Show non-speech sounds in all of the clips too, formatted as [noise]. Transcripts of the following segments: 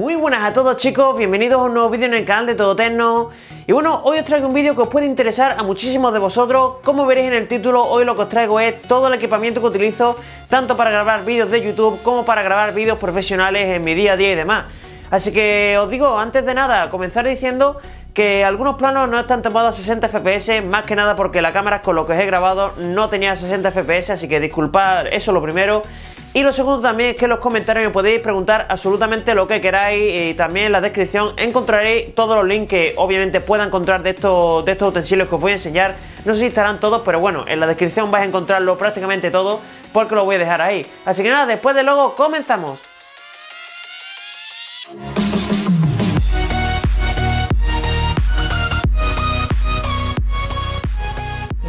Muy buenas a todos chicos, bienvenidos a un nuevo vídeo en el canal de Todo Tecno. Y bueno, hoy os traigo un vídeo que os puede interesar a muchísimos de vosotros Como veréis en el título, hoy lo que os traigo es todo el equipamiento que utilizo Tanto para grabar vídeos de YouTube como para grabar vídeos profesionales en mi día a día y demás Así que os digo, antes de nada, comenzar diciendo que algunos planos no están tomados a 60 fps, más que nada porque la cámara con lo que os he grabado no tenía 60 fps, así que disculpad, eso lo primero. Y lo segundo también es que en los comentarios me podéis preguntar absolutamente lo que queráis y también en la descripción encontraréis todos los links que obviamente pueda encontrar de estos, de estos utensilios que os voy a enseñar. No sé si estarán todos, pero bueno, en la descripción vais a encontrarlo prácticamente todo porque lo voy a dejar ahí. Así que nada, después de luego comenzamos.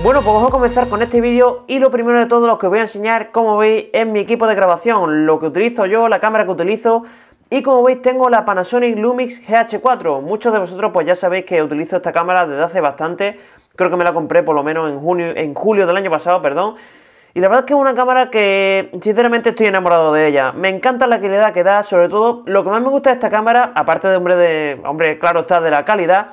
Bueno, pues vamos a comenzar con este vídeo y lo primero de todo lo que voy a enseñar, como veis, es mi equipo de grabación, lo que utilizo yo, la cámara que utilizo y como veis tengo la Panasonic Lumix GH4. Muchos de vosotros pues ya sabéis que utilizo esta cámara desde hace bastante, creo que me la compré por lo menos en, junio, en julio del año pasado, perdón. Y la verdad es que es una cámara que sinceramente estoy enamorado de ella. Me encanta la calidad que da, sobre todo lo que más me gusta de esta cámara, aparte de hombre de hombre claro está de la calidad,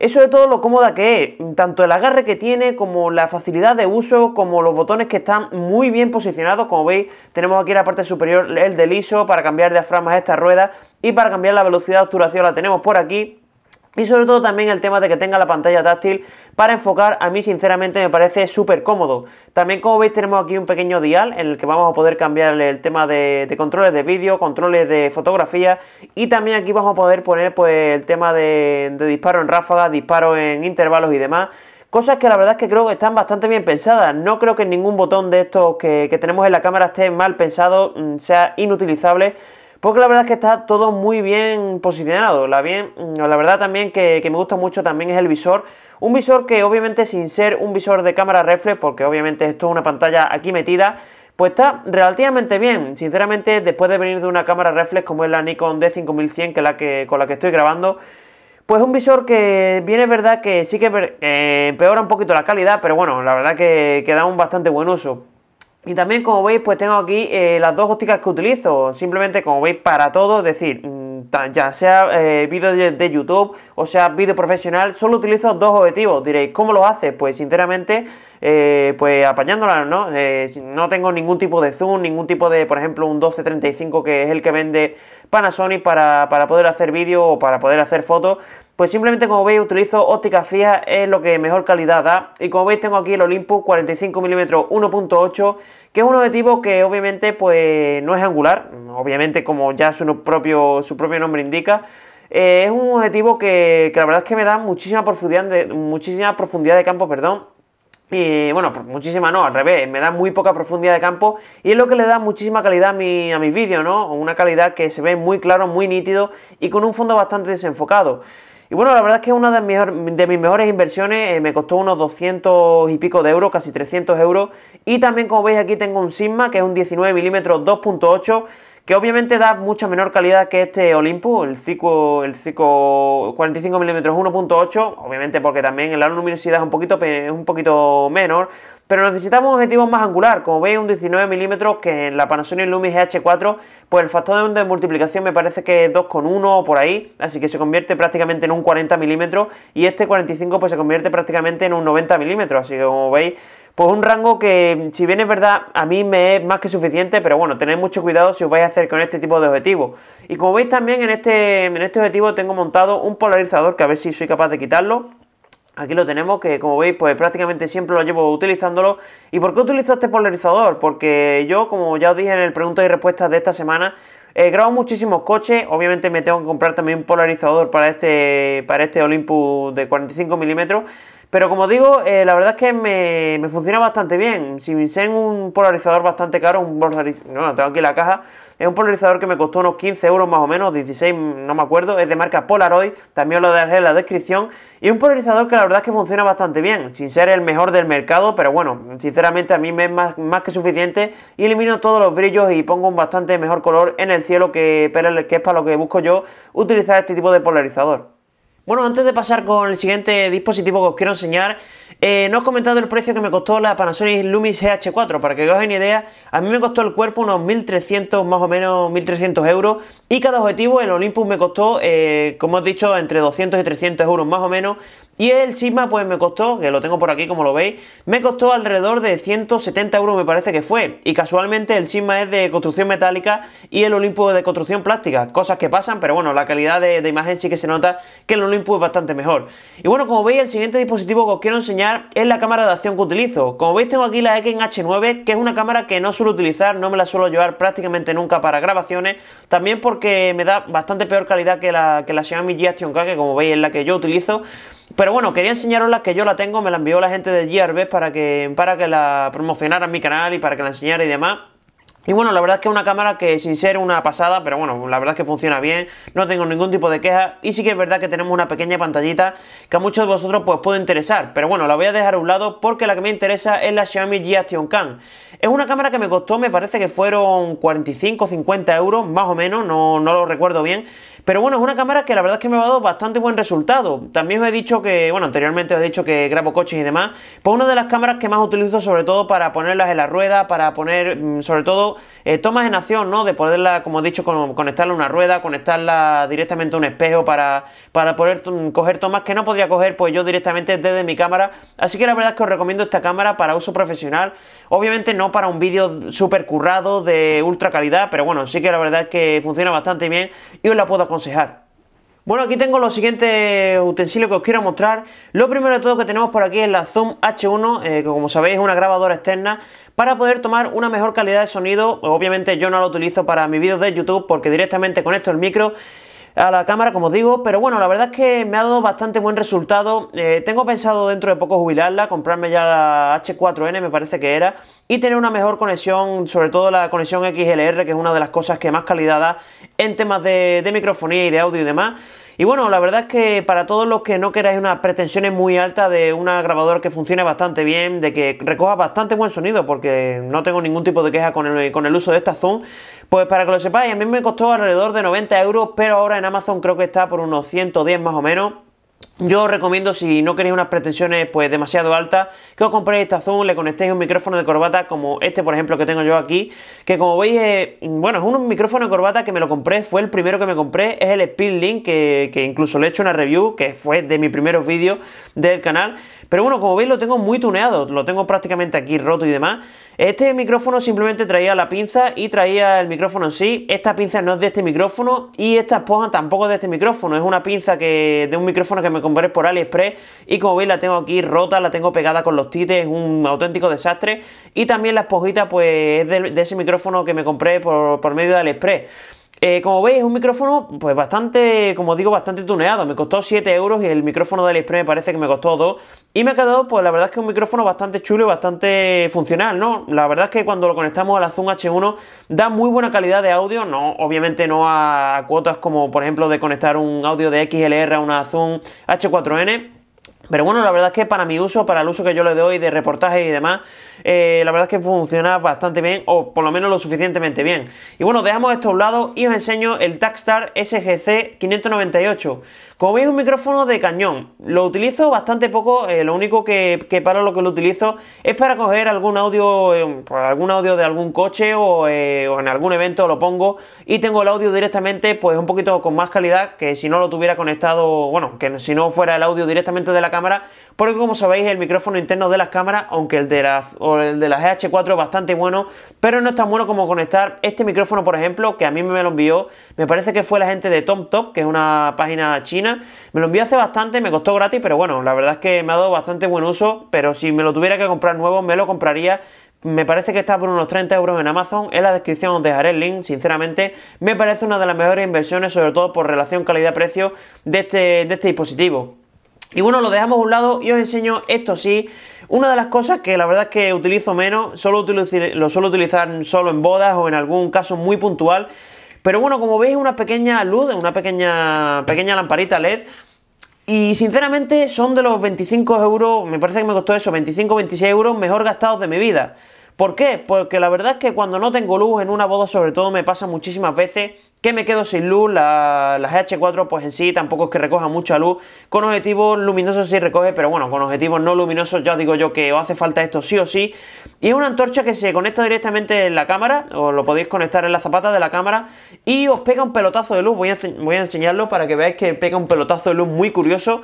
eso de todo lo cómoda que es, tanto el agarre que tiene como la facilidad de uso, como los botones que están muy bien posicionados, como veis tenemos aquí en la parte superior el del ISO para cambiar de a esta rueda y para cambiar la velocidad de obturación la tenemos por aquí y sobre todo también el tema de que tenga la pantalla táctil para enfocar, a mí sinceramente me parece súper cómodo. También como veis tenemos aquí un pequeño dial en el que vamos a poder cambiar el tema de, controles de vídeo, controles de fotografía y también aquí vamos a poder poner pues el tema de, disparo en ráfaga, disparo en intervalos y demás. Cosas que la verdad es que creo que están bastante bien pensadas. No creo que ningún botón de estos que, que tenemos en la cámara esté mal pensado, mm, sea inutilizable porque la verdad es que está todo muy bien posicionado. La, bien, la verdad también que, me gusta mucho también es el visor. Un visor que obviamente sin ser un visor de cámara reflex, porque obviamente esto es una pantalla aquí metida, pues está relativamente bien. Sinceramente, después de venir de una cámara reflex como es la Nikon D5100 que la que, con la que estoy grabando, pues un visor que viene verdad que sí que empeora un poquito la calidad, pero bueno, la verdad que, que da un bastante buen uso. Y también como veis pues tengo aquí eh, las dos ópticas que utilizo, simplemente como veis para todo, es decir, mm, ya sea eh, vídeo de, YouTube o sea vídeo profesional, solo utilizo dos objetivos. Diréis, ¿cómo lo haces? Pues sinceramente, eh, pues apañándola, ¿no? no tengo ningún tipo de zoom, ningún tipo de, por ejemplo, un 1235 que es el que vende Panasonic para, para poder hacer vídeo o para poder hacer fotos. Pues simplemente como veis utilizo óptica fija, es lo que mejor calidad da. Y como veis tengo aquí el Olympus 45mm 1.8, que es un objetivo que obviamente pues no es angular, obviamente como ya su propio, su propio nombre indica. Eh, es un objetivo que, la verdad es que me da muchísima profundidad de, muchísima profundidad de campo, perdón, y bueno, muchísima no, al revés, me da muy poca profundidad de campo y es lo que le da muchísima calidad a, mi, a mis vídeos, ¿no? Una calidad que se ve muy claro, muy nítido y con un fondo bastante desenfocado. Y bueno, la verdad es que es una de, mis mejores inversiones eh, me costó unos 200 y pico de euros, casi 300 euros. Y también como veis aquí tengo un Sigma que es un 19 mm 2.8 que obviamente da mucha menor calidad que este Olympus, el el 45 mm 1.8, obviamente porque también en la luminosidad es un poquito menor, pero necesitamos un objetivo más angular, como veis un 19 milímetros que en la Panasonic Lumix gh 4 pues el factor de multiplicación me parece que es 2,1 o por ahí, así que se convierte prácticamente en un 40 mm y este 45 pues se convierte prácticamente en un 90 mm así que como veis pues un rango que, si bien es verdad, a mí me es más que suficiente, pero bueno, tened mucho cuidado si os vais a hacer con este tipo de objetivos. Y como veis también en este, en este objetivo tengo montado un polarizador que a ver si soy capaz de quitarlo. Aquí lo tenemos, que como veis, pues prácticamente siempre lo llevo utilizándolo. ¿Y por qué utilizo este polarizador? Porque yo, como ya os dije en el preguntas y respuestas de esta semana, he grabo muchísimos coches, obviamente me tengo que comprar también un polarizador para este, para este Olympus de 45 milímetros. Pero como digo, eh, la verdad es que me, funciona bastante bien. Si ser un polarizador bastante caro, un polarizador, no, tengo aquí la caja, es un polarizador que me costó unos 15 euros más o menos, 16, no me acuerdo, es de marca Polaroid, también lo dejaré en la descripción. Y un polarizador que la verdad es que funciona bastante bien, sin ser el mejor del mercado, pero bueno, sinceramente a mí me es más, que suficiente y elimino todos los brillos y pongo un bastante mejor color en el cielo que, que es para lo que busco yo utilizar este tipo de polarizador. Bueno, antes de pasar con el siguiente dispositivo que os quiero enseñar, eh, no os he comentado el precio que me costó la Panasonic Lumix GH4, para que os hagáis idea, a mí me costó el cuerpo unos 1.300, más o menos 1.300 euros, y cada objetivo, el Olympus me costó, eh, como os he dicho, entre 200 y 300 euros más o menos, y el Sigma pues me costó, que lo tengo por aquí como lo veis, me costó alrededor de 170 euros me parece que fue. Y casualmente el Sigma es de construcción metálica y el Olympus de construcción plástica. Cosas que pasan, pero bueno, la calidad de, imagen sí que se nota que el Olympus es bastante mejor. Y bueno, como veis el siguiente dispositivo que os quiero enseñar es la cámara de acción que utilizo. Como veis tengo aquí la X-H9 que es una cámara que no suelo utilizar, no me la suelo llevar prácticamente nunca para grabaciones. También porque me da bastante peor calidad que la, que la Xiaomi G Action K que como veis es la que yo utilizo. Pero bueno, quería enseñaros la que yo la tengo, me la envió la gente de GRB para que, para que la promocionara en mi canal y para que la enseñara y demás. Y bueno, la verdad es que es una cámara que sin ser una pasada, pero bueno, la verdad es que funciona bien, no tengo ningún tipo de queja y sí que es verdad que tenemos una pequeña pantallita que a muchos de vosotros pues puede interesar, pero bueno, la voy a dejar a un lado porque la que me interesa es la Xiaomi G Action Cam. Es una cámara que me costó, me parece que fueron 45 o 50 euros, más o menos, no, lo recuerdo bien. Pero bueno, es una cámara que la verdad es que me ha dado bastante buen resultado. También os he dicho que, bueno, anteriormente os he dicho que grabo coches y demás. Pues una de las cámaras que más utilizo sobre todo para ponerlas en la rueda, para poner mm, sobre todo eh, tomas en acción, ¿no? De poderla, como he dicho, conectarla a una rueda, conectarla directamente a un espejo para, para poder mm, coger tomas que no podría coger pues yo directamente desde mi cámara. Así que la verdad es que os recomiendo esta cámara para uso profesional. Obviamente no para un vídeo súper currado de ultra calidad, pero bueno, sí que la verdad es que funciona bastante bien y os la puedo aconsejar. Bueno, aquí tengo los siguientes utensilios que os quiero mostrar. Lo primero de todo que tenemos por aquí es la Zoom H1, eh, que como sabéis es una grabadora externa, para poder tomar una mejor calidad de sonido. Obviamente yo no lo utilizo para mis vídeos de YouTube porque directamente conecto el micro a la cámara, como digo, pero bueno, la verdad es que me ha dado bastante buen resultado. Eh, tengo pensado dentro de poco jubilarla, comprarme ya la H4N, me parece que era, y tener una mejor conexión, sobre todo la conexión XLR, que es una de las cosas que más calidad da en temas de, microfonía y de audio y demás. Y bueno, la verdad es que para todos los que no queráis unas pretensiones muy altas de una grabadora que funcione bastante bien, de que recoja bastante buen sonido, porque no tengo ningún tipo de queja con el, con el uso de esta Zoom, pues para que lo sepáis, a mí me costó alrededor de 90 euros, pero ahora en Amazon creo que está por unos 110 más o menos. Yo os recomiendo, si no queréis unas pretensiones pues demasiado altas, que os compréis esta Zoom, le conectéis un micrófono de corbata como este, por ejemplo, que tengo yo aquí, que como veis, bueno, es un micrófono de corbata que me lo compré, fue el primero que me compré, es el Speedlink, Link, que incluso le he hecho una review, que fue de mis primeros vídeos del canal, pero bueno, como veis lo tengo muy tuneado, lo tengo prácticamente aquí roto y demás. Este micrófono simplemente traía la pinza y traía el micrófono en sí. Esta pinza no es de este micrófono y esta esponja tampoco es de este micrófono. Es una pinza que de un micrófono que me compré por AliExpress y como veis la tengo aquí rota, la tengo pegada con los tites, es un auténtico desastre. Y también la esponjita pues es de, ese micrófono que me compré por, por medio de AliExpress. Eh, como veis, es un micrófono, pues bastante, como digo, bastante tuneado. Me costó 7 euros y el micrófono de Aliexpress me parece que me costó 2. Y me ha quedado, pues la verdad es que un micrófono bastante chulo y bastante funcional, ¿no? La verdad es que cuando lo conectamos a la Zoom H1 da muy buena calidad de audio. No, obviamente no a cuotas como, por ejemplo, de conectar un audio de XLR a una Zoom H4N pero bueno, la verdad es que para mi uso, para el uso que yo le doy de reportajes y demás, eh, la verdad es que funciona bastante bien, o por lo menos lo suficientemente bien. Y bueno, dejamos esto a un lado y os enseño el Taxstar SGC 598. Como veis, un micrófono de cañón. Lo utilizo bastante poco, eh, lo único que, para lo que lo utilizo es para coger algún audio, eh, pues, algún audio de algún coche o, eh, o, en algún evento lo pongo y tengo el audio directamente pues un poquito con más calidad que si no lo tuviera conectado, bueno, que si no fuera el audio directamente de la cámara, porque como sabéis el micrófono interno de las cámaras, aunque el de las, o el de las GH4 es bastante bueno, pero no es tan bueno como conectar este micrófono, por ejemplo, que a mí me lo envió, me parece que fue la gente de TomTop, que es una página china, me lo envió hace bastante, me costó gratis, pero bueno, la verdad es que me ha dado bastante buen uso, pero si me lo tuviera que comprar nuevo, me lo compraría, me parece que está por unos 30 euros en Amazon. En la descripción os dejaré el link. Sinceramente, me parece una de las mejores inversiones, sobre todo por relación calidad-precio de este, de este dispositivo. Y bueno, lo dejamos a un lado y os enseño esto sí. Una de las cosas que la verdad es que utilizo menos, lo suelo utilizar solo en bodas o en algún caso muy puntual. Pero bueno, como veis, una pequeña luz, una pequeña, pequeña lamparita LED. Y sinceramente son de los 25 euros, me parece que me costó eso, 25-26 euros mejor gastados de mi vida. ¿Por qué? Porque la verdad es que cuando no tengo luz en una boda sobre todo me pasa muchísimas veces que me quedo sin luz, la, las H4 pues en sí tampoco es que recoja mucha luz, con objetivos luminosos sí recoge, pero bueno, con objetivos no luminosos ya digo yo que os hace falta esto sí o sí, y es una antorcha que se conecta directamente en la cámara, o lo podéis conectar en la zapata de la cámara, y os pega un pelotazo de luz, voy a, voy a enseñarlo para que veáis que pega un pelotazo de luz muy curioso,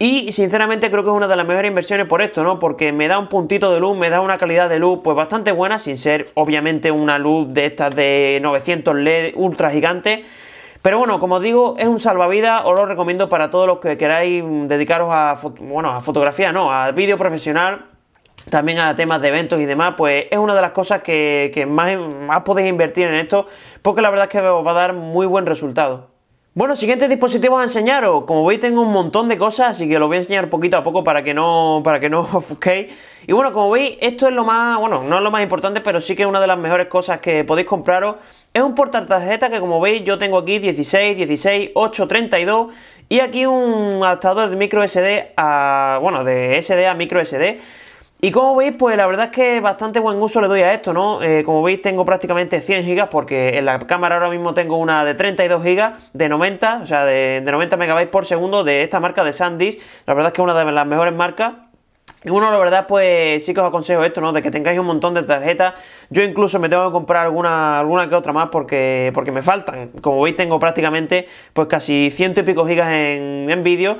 y sinceramente creo que es una de las mejores inversiones por esto, ¿no? Porque me da un puntito de luz, me da una calidad de luz pues bastante buena, sin ser obviamente una luz de estas de 900 LED ultra gigante. Pero bueno, como digo, es un salvavidas, os lo recomiendo para todos los que queráis dedicaros a, a fotografía, no, a vídeo profesional, también a temas de eventos y demás, pues es una de las cosas que, más, más podéis invertir en esto, porque la verdad es que os va a dar muy buen resultado. Bueno, siguientes dispositivos a enseñaros. Como veis tengo un montón de cosas, así que lo voy a enseñar poquito a poco para que no, para que no os [laughs] Y bueno, como veis, esto es lo más, bueno, no es lo más importante, pero sí que es una de las mejores cosas que podéis compraros. Es un tarjeta. que como veis yo tengo aquí 16, 16, 8, 32 y aquí un adaptador de micro SD a, bueno, de SD a micro SD. Y como veis, pues la verdad es que bastante buen uso le doy a esto, ¿no? Eh, como veis tengo prácticamente 100 gigas porque en la cámara ahora mismo tengo una de 32 gigas de 90, o sea, de, 90 megabytes por segundo de esta marca de SanDisk. La verdad es que es una de las mejores marcas. Y uno, la verdad, pues sí que os aconsejo esto, ¿no? De que tengáis un montón de tarjetas. Yo incluso me tengo que comprar alguna, alguna que otra más porque, porque me faltan. Como veis, tengo prácticamente pues casi ciento y pico gigas en, en vídeo.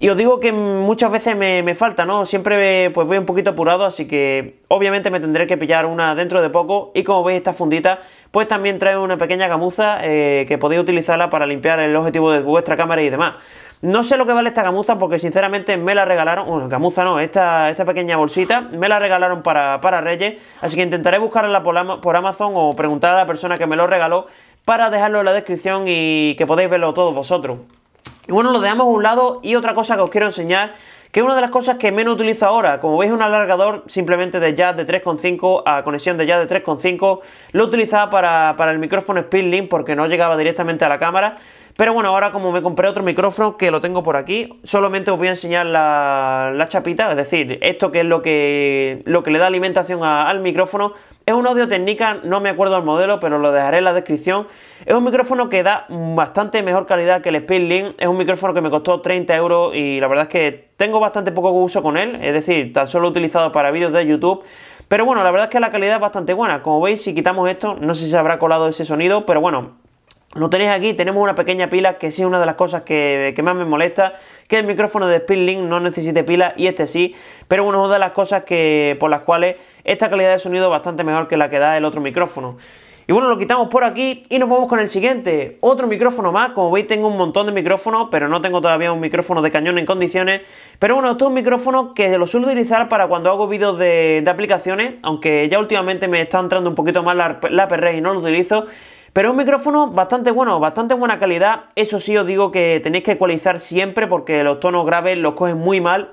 Y os digo que muchas veces me, falta, ¿no? Siempre pues voy un poquito apurado, así que obviamente me tendré que pillar una dentro de poco. Y como veis, esta fundita pues también trae una pequeña gamuza eh, que podéis utilizarla para limpiar el objetivo de vuestra cámara y demás. No sé lo que vale esta gamuza porque sinceramente me la regalaron, gamuza no, esta, esta pequeña bolsita me la regalaron para, Reyes, así que intentaré buscarla por, por Amazon o preguntar a la persona que me lo regaló para dejarlo en la descripción y que podéis verlo todos vosotros. Y bueno, lo dejamos a un lado y otra cosa que os quiero enseñar que es una de las cosas que menos utilizo ahora. Como veis, un alargador simplemente de jazz de 3.5 a conexión de jazz de 3.5. Lo utilizaba para, el micrófono Speedlink porque no llegaba directamente a la cámara. Pero bueno, ahora como me compré otro micrófono que lo tengo por aquí, solamente os voy a enseñar la, la chapita, es decir, esto que es lo que, lo que le da alimentación al micrófono es un audio técnica, no me acuerdo el modelo, pero lo dejaré en la descripción. Es un micrófono que da bastante mejor calidad que el Link. Es un micrófono que me costó 30 euros y la verdad es que tengo bastante poco uso con él. Es decir, tan solo utilizado para vídeos de YouTube. Pero bueno, la verdad es que la calidad es bastante buena. Como veis, si quitamos esto, no sé si se habrá colado ese sonido, pero bueno, lo tenéis aquí, tenemos una pequeña pila que sí es una de las cosas que, más me molesta, que el micrófono de Speedlink no necesite pila y este sí, pero bueno, una de las cosas que, por las cuales esta calidad de sonido es bastante mejor que la que da el otro micrófono. Y bueno, lo quitamos por aquí y nos vamos con el siguiente. Otro micrófono más. Como veis, tengo un montón de micrófonos, pero no tengo todavía un micrófono de cañón en condiciones. Pero bueno, esto es un micrófono que lo suelo utilizar para cuando hago vídeos de, aplicaciones, aunque ya últimamente me está entrando un poquito más la, la e y no lo utilizo. Pero es un micrófono bastante bueno, bastante buena calidad. Eso sí, os digo que tenéis que ecualizar siempre porque los tonos graves los cogen muy mal.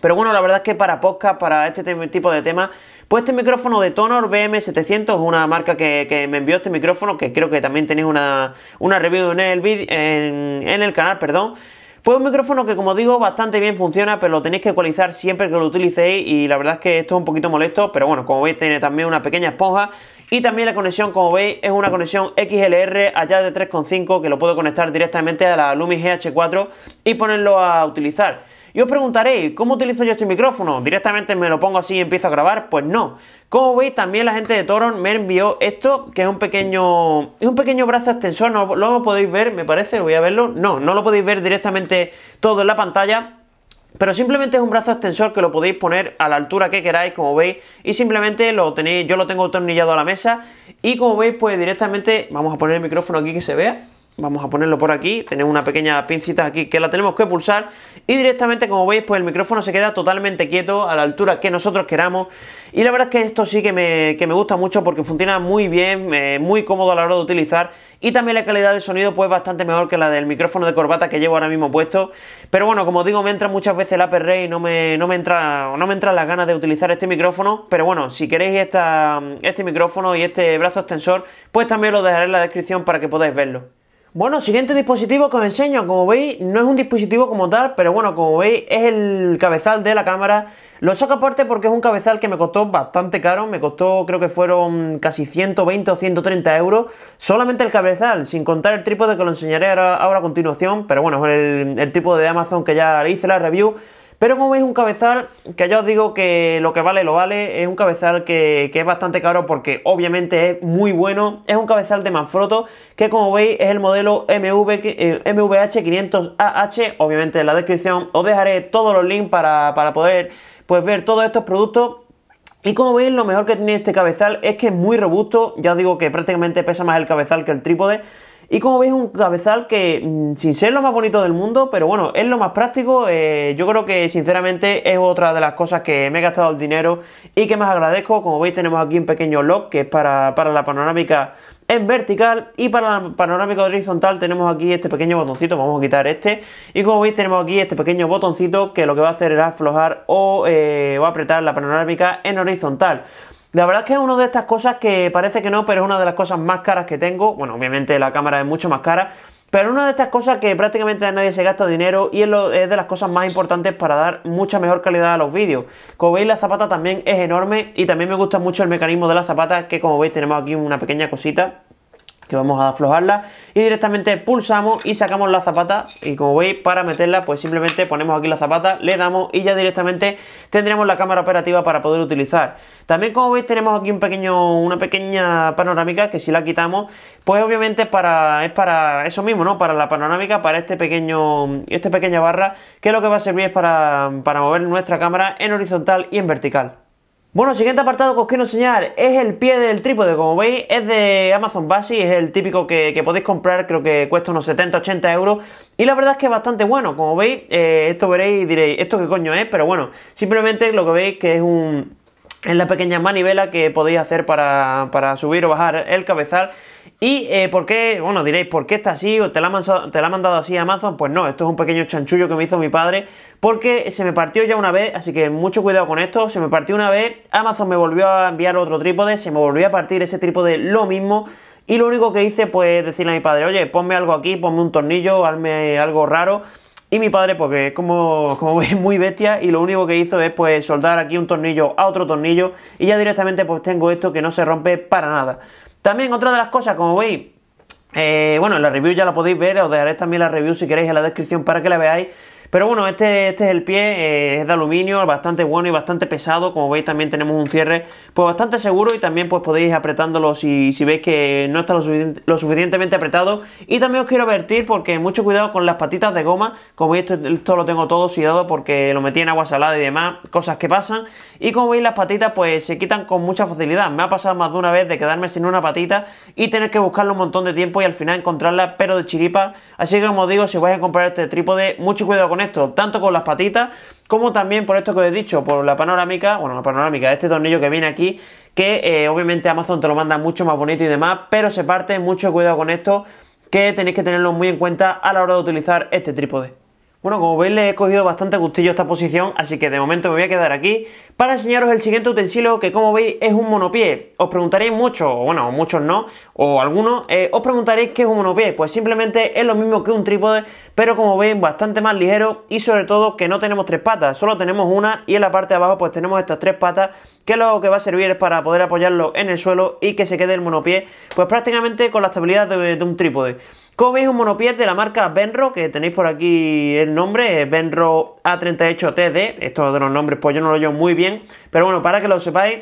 Pero bueno, la verdad es que para podcast, para este tipo de temas, pues este micrófono de Tonor BM700 es una marca que, me envió este micrófono, que creo que también tenéis una, una review en el, en, en el canal, perdón. Pues un micrófono que como digo bastante bien funciona, pero lo tenéis que ecualizar siempre que lo utilicéis y la verdad es que esto es un poquito molesto, pero bueno, como veis tiene también una pequeña esponja y también la conexión, como veis, es una conexión XLR allá de 3.5 que lo puedo conectar directamente a la Lumi GH4 y ponerlo a utilizar. Y os preguntaréis, ¿cómo utilizo yo este micrófono? ¿Directamente me lo pongo así y empiezo a grabar? Pues no. Como veis, también la gente de Toron me envió esto, que es un pequeño, es un pequeño brazo extensor. No lo podéis ver, me parece, voy a verlo. No, no lo podéis ver directamente todo en la pantalla, pero simplemente es un brazo extensor que lo podéis poner a la altura que queráis, como veis, y simplemente lo tenéis, yo lo tengo atornillado a la mesa y como veis, pues directamente, vamos a poner el micrófono aquí que se vea. Vamos a ponerlo por aquí, tenemos una pequeña pincita aquí que la tenemos que pulsar y directamente como veis pues el micrófono se queda totalmente quieto a la altura que nosotros queramos y la verdad es que esto sí que me, gusta mucho porque funciona muy bien, eh, muy cómodo a la hora de utilizar y también la calidad del sonido pues bastante mejor que la del micrófono de corbata que llevo ahora mismo puesto pero bueno como digo me entra muchas veces el perre y no me, no me entra no me entran las ganas de utilizar este micrófono pero bueno si queréis este micrófono y este brazo extensor pues también lo dejaré en la descripción para que podáis verlo. Bueno, siguiente dispositivo que os enseño, como veis no es un dispositivo como tal, pero bueno, como veis es el cabezal de la cámara. Lo saco aparte porque es un cabezal que me costó bastante caro, me costó creo que fueron casi 120 o 130 euros, solamente el cabezal, sin contar el trípode que lo enseñaré ahora, a continuación, pero bueno, el, el trípode de Amazon que ya le hice la review. Pero como veis, un cabezal que ya os digo que lo que vale, lo vale. Es un cabezal que, es bastante caro porque obviamente es muy bueno. Es un cabezal de Manfrotto que como veis es el modelo MV, MVH500AH. Eh, obviamente en la descripción os dejaré todos los links para, poder pues, ver todos estos productos. Y como veis, lo mejor que tiene este cabezal es que es muy robusto. Ya os digo que prácticamente pesa más el cabezal que el trípode. Y como veis, un cabezal que, mm, sin ser lo más bonito del mundo, pero bueno, es lo más práctico. Eh, yo creo que, sinceramente, es otra de las cosas que me he gastado el dinero y que más agradezco. Como veis, tenemos aquí un pequeño lock que es para, la panorámica en vertical y para la panorámica horizontal tenemos aquí este pequeño botoncito, vamos a quitar este y como veis tenemos aquí este pequeño botoncito que lo que va a hacer es aflojar o eh, apretar la panorámica en horizontal la verdad es que es una de estas cosas que parece que no, pero es una de las cosas más caras que tengo. Bueno, obviamente la cámara es mucho más cara, pero es una de estas cosas que prácticamente nadie se gasta dinero y es, es, de las cosas más importantes para dar mucha mejor calidad a los vídeos. Como veis la zapata también es enorme y también me gusta mucho el mecanismo de la zapata que como veis tenemos aquí una pequeña cosita vamos a aflojarla y directamente pulsamos y sacamos la zapata y como veis para meterla pues simplemente ponemos aquí la zapata, le damos y ya directamente tendremos la cámara operativa para poder utilizar. También como veis tenemos aquí un pequeño, una pequeña panorámica que si la quitamos pues obviamente es para eso mismo, ¿no? Para la panorámica, para este pequeño, esta pequeña barra que lo que va a servir es para mover nuestra cámara en horizontal y en vertical. Bueno, siguiente apartado que os quiero enseñar es el pie del trípode, como veis es de Amazon Basics, es el típico que, podéis comprar, creo que cuesta unos 70-80 euros y la verdad es que es bastante bueno, como veis, eh, esto veréis y diréis, ¿esto qué coño es? Pero bueno, simplemente lo que veis que es un... es la pequeña manivela que podéis hacer para, para subir o bajar el cabezal ¿Y eh, por qué? Bueno, diréis, ¿por qué está así? ¿O te la, te la ha mandado así Amazon? Pues no, esto es un pequeño chanchullo que me hizo mi padre porque se me partió ya una vez, así que mucho cuidado con esto, se me partió una vez, Amazon me volvió a enviar otro trípode, se me volvió a partir ese trípode lo mismo y lo único que hice pues decirle a mi padre, oye, ponme algo aquí, ponme un tornillo, hazme algo raro. Y mi padre, porque es como, como [laughs] muy bestia, y lo único que hizo es pues soldar aquí un tornillo a otro tornillo, y ya directamente pues tengo esto que no se rompe para nada. También otra de las cosas, como veis, eh, bueno, la review ya la podéis ver, os dejaré también la review si queréis en la descripción para que la veáis. Pero bueno, este, este es el pie, eh, es de aluminio, bastante bueno y bastante pesado. Como veis también tenemos un cierre pues bastante seguro y también pues podéis ir apretándolo si, si veis que no está lo, suficientemente apretado. Y también os quiero advertir porque mucho cuidado con las patitas de goma. Como veis esto, lo tengo todo oxidado porque lo metí en agua salada y demás, cosas que pasan. Y como veis las patitas pues se quitan con mucha facilidad. Me ha pasado más de una vez de quedarme sin una patita y tener que buscarlo un montón de tiempo y al final encontrarla pero de chiripa. Así que como digo, si vais a comprar este trípode, mucho cuidado con con esto, tanto con las patitas como también por esto que os he dicho, por la panorámica, bueno, la panorámica, de este tornillo que viene aquí, que eh, obviamente Amazon te lo manda mucho más bonito y demás, pero se parte, mucho cuidado con esto, que tenéis que tenerlo muy en cuenta a la hora de utilizar este trípode. Bueno, como veis le he cogido bastante gustillo esta posición, así que de momento me voy a quedar aquí para enseñaros el siguiente utensilio que como veis es un monopié. Os preguntaréis mucho, o bueno, muchos no, o algunos, eh, os preguntaréis qué es un monopié. Pues simplemente es lo mismo que un trípode, pero como veis bastante más ligero y sobre todo que no tenemos tres patas, solo tenemos una y en la parte de abajo pues tenemos estas tres patas que lo que va a servir es para poder apoyarlo en el suelo y que se quede el monopié pues prácticamente con la estabilidad de un trípode. Como veis, un monopié de la marca Benro, que tenéis por aquí el nombre, Benro A38TD. Esto de los nombres, pues yo no lo llevo muy bien, pero bueno, para que lo sepáis.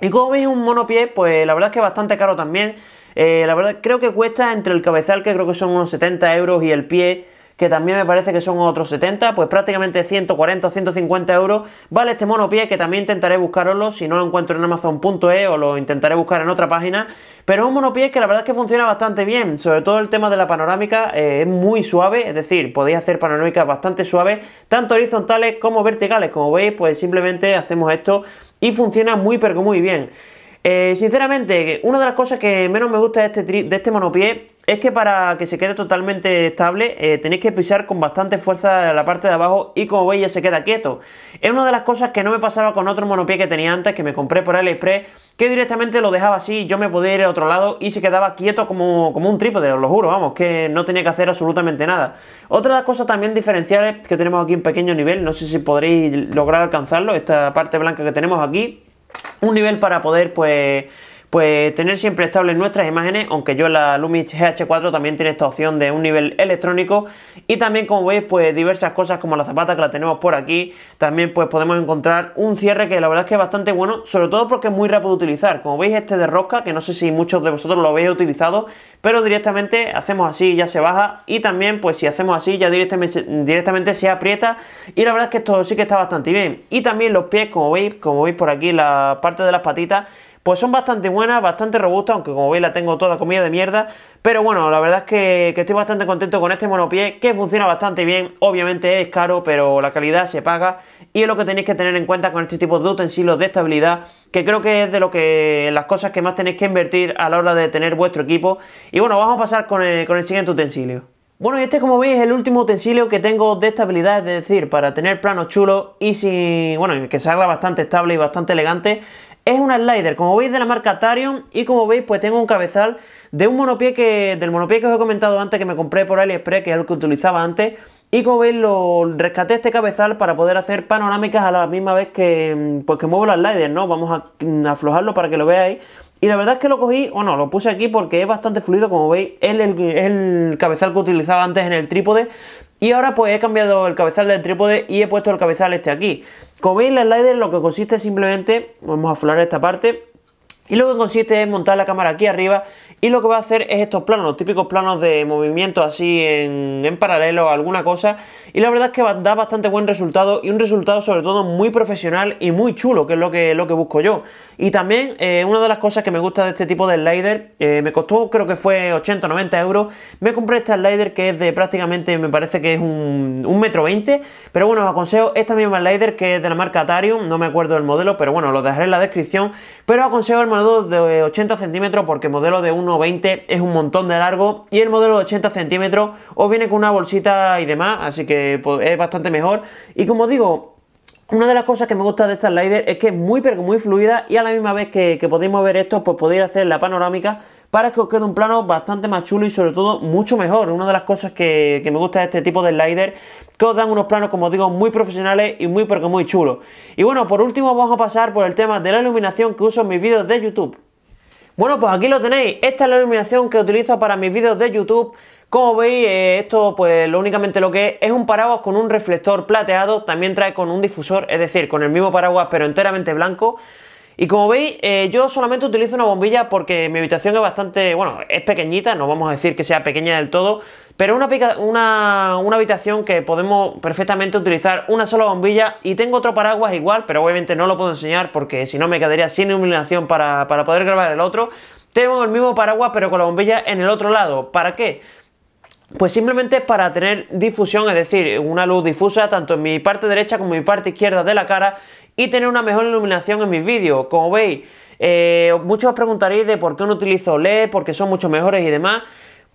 Y como veis, un monopié, pues la verdad es que es bastante caro también. Eh, la verdad, creo que cuesta entre el cabezal, que creo que son unos 70 euros, y el pie, que también me parece que son otros 70, pues prácticamente 140 o 150 euros vale este monopié que también intentaré buscarlo si no lo encuentro en amazon.es o lo intentaré buscar en otra página, pero es un monopié que la verdad es que funciona bastante bien, sobre todo el tema de la panorámica eh, es muy suave, es decir, podéis hacer panorámicas bastante suaves, tanto horizontales como verticales, como veis pues simplemente hacemos esto y funciona muy pero muy bien. Eh, sinceramente, una de las cosas que menos me gusta de este, de este monopié es que para que se quede totalmente estable eh, tenéis que pisar con bastante fuerza la parte de abajo y como veis ya se queda quieto. Es una de las cosas que no me pasaba con otro monopié que tenía antes que me compré por AliExpress que directamente lo dejaba así, yo me podía ir a otro lado y se quedaba quieto como, como un trípode, os lo juro, vamos, que no tenía que hacer absolutamente nada. Otra de las cosas también diferenciales que tenemos aquí un pequeño nivel, no sé si podréis lograr alcanzarlo, esta parte blanca que tenemos aquí, un nivel para poder pues pues tener siempre estables nuestras imágenes, aunque yo la Lumix GH4 también tiene esta opción de un nivel electrónico y también como veis pues diversas cosas como la zapata que la tenemos por aquí, también pues podemos encontrar un cierre que la verdad es que es bastante bueno, sobre todo porque es muy rápido de utilizar, como veis este de rosca, que no sé si muchos de vosotros lo habéis utilizado, pero directamente hacemos así ya se baja y también pues si hacemos así ya directamente, directamente se aprieta y la verdad es que esto sí que está bastante bien y también los pies como veis, como veis por aquí la parte de las patitas pues son bastante buenas, bastante robustas, aunque como veis la tengo toda comida de mierda. Pero bueno, la verdad es que, estoy bastante contento con este monopié, que funciona bastante bien. Obviamente es caro, pero la calidad se paga. Y es lo que tenéis que tener en cuenta con este tipo de utensilios de estabilidad, que creo que es de lo que las cosas que más tenéis que invertir a la hora de tener vuestro equipo. Y bueno, vamos a pasar con el, siguiente utensilio. Bueno, y este como veis es el último utensilio que tengo de estabilidad, es decir, para tener planos chulos y sin, bueno, que salga bastante estable y bastante elegante. Es un slider, como veis de la marca Tarion y como veis pues tengo un cabezal de un monopié que del monopié que os he comentado antes que me compré por AliExpress, que es el que utilizaba antes y como veis lo rescaté este cabezal para poder hacer panorámicas a la misma vez que mm, pues muevo el slider, ¿no? Vamos a mm, aflojarlo para que lo veáis. Y la verdad es que lo cogí, o no, lo puse aquí porque es bastante fluido, como veis, es el, el, cabezal que utilizaba antes en el trípode, y ahora pues he cambiado el cabezal del trípode y he puesto el cabezal este aquí. Como veis la slider lo que consiste simplemente, vamos a aflorar esta parte, y lo que consiste es montar la cámara aquí arriba y lo que va a hacer es estos planos, los típicos planos de movimiento así en, paralelo o alguna cosa. Y la verdad es que da bastante buen resultado y un resultado sobre todo muy profesional y muy chulo, que es lo que, lo que busco yo. Y también eh, una de las cosas que me gusta de este tipo de slider, eh, me costó creo que fue 80 90 euros. Me compré este slider que es de prácticamente, me parece que es un, metro 20. Pero bueno, os aconsejo esta misma slider que es de la marca Atarium, no me acuerdo del modelo, pero bueno, lo dejaré en la descripción. Pero os aconsejo el de 80 centímetros porque modelo de 1,20 es un montón de largo y el modelo de 80 centímetros os viene con una bolsita y demás, así que pues, es bastante mejor. Y como digo, una de las cosas que me gusta de esta slider es que es muy pero muy fluida y a la misma vez que, podéis mover esto, pues podéis hacer la panorámica para que os quede un plano bastante más chulo y sobre todo mucho mejor. Una de las cosas que, me gusta de este tipo de slider que os dan unos planos, como digo, muy profesionales y muy pero muy chulos. Y bueno, por último vamos a pasar por el tema de la iluminación que uso en mis vídeos de YouTube. Bueno, pues aquí lo tenéis. Esta es la iluminación que utilizo para mis vídeos de YouTube. Como veis, eh, esto pues lo únicamente lo que es, es un paraguas con un reflector plateado, también trae con un difusor, es decir, con el mismo paraguas pero enteramente blanco. Y como veis, eh, yo solamente utilizo una bombilla porque mi habitación es bastante, bueno, es pequeñita, no vamos a decir que sea pequeña del todo, pero es una, una, habitación que podemos perfectamente utilizar una sola bombilla y tengo otro paraguas igual, pero obviamente no lo puedo enseñar porque si no me quedaría sin iluminación para, para poder grabar el otro. Tengo el mismo paraguas pero con la bombilla en el otro lado. ¿Para qué? Pues simplemente para tener difusión, es decir, una luz difusa tanto en mi parte derecha como en mi parte izquierda de la cara y tener una mejor iluminación en mis vídeos. Como veis, eh, muchos os preguntaréis de por qué no utilizo LED, porque son mucho mejores y demás.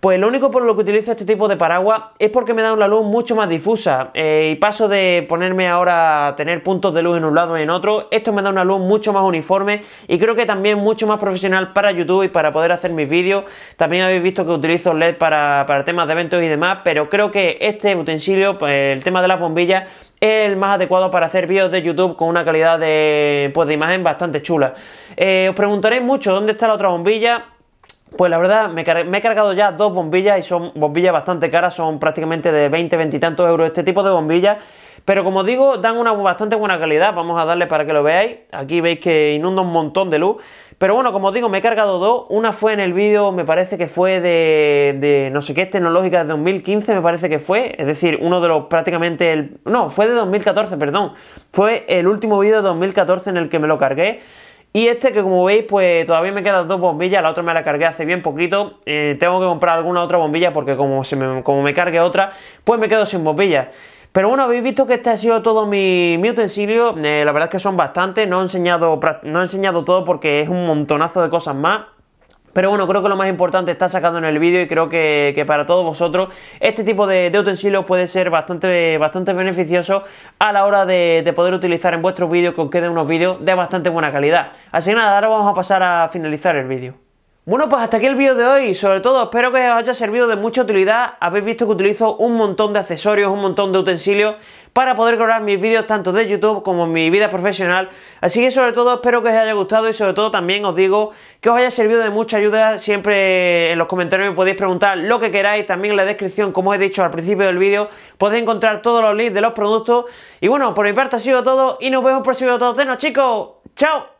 Pues lo único por lo que utilizo este tipo de paraguas es porque me da una luz mucho más difusa eh, y paso de ponerme ahora a tener puntos de luz en un lado y en otro, esto me da una luz mucho más uniforme y creo que también mucho más profesional para YouTube y para poder hacer mis vídeos. También habéis visto que utilizo LED para, temas de eventos y demás, pero creo que este utensilio, pues, el tema de las bombillas, es el más adecuado para hacer vídeos de YouTube con una calidad de, pues, de imagen bastante chula. Eh, os preguntaréis mucho dónde está la otra bombilla. Pues la verdad, me, he cargado ya dos bombillas y son bombillas bastante caras, son prácticamente de 20, 20 y tantos euros este tipo de bombillas. Pero como digo, dan una bastante buena calidad, vamos a darle para que lo veáis. Aquí veis que inunda un montón de luz. Pero bueno, como digo, me he cargado dos. Una fue en el vídeo, me parece que fue de, de no sé qué, tecnológica de 2015, me parece que fue. Es decir, uno de los prácticamente... El, no, fue de 2014, perdón. Fue el último vídeo de 2014 en el que me lo cargué. Y este que como veis pues todavía me quedan dos bombillas, la otra me la cargué hace bien poquito, eh, tengo que comprar alguna otra bombilla porque como, se me, como me cargue otra pues me quedo sin bombillas. Pero bueno, habéis visto que este ha sido todo mi, utensilio, eh, la verdad es que son bastantes, no enseñado, no he enseñado todo porque es un montonazo de cosas más. Pero bueno, creo que lo más importante está sacado en el vídeo y creo que, para todos vosotros este tipo de, utensilios puede ser bastante, bastante beneficioso a la hora de, de poder utilizar en vuestros vídeos que os queden unos vídeos de bastante buena calidad. Así que nada, ahora vamos a pasar a finalizar el vídeo. Bueno, pues hasta aquí el vídeo de hoy. Sobre todo, espero que os haya servido de mucha utilidad. Habéis visto que utilizo un montón de accesorios, un montón de utensilios para poder grabar mis vídeos tanto de YouTube como en mi vida profesional. Así que sobre todo espero que os haya gustado y sobre todo también os digo que os haya servido de mucha ayuda. Siempre en los comentarios me podéis preguntar lo que queráis. También en la descripción, como he dicho al principio del vídeo, podéis encontrar todos los links de los productos. Y bueno, por mi parte ha sido todo y nos vemos por el próximo video. chicos. ¡Chao!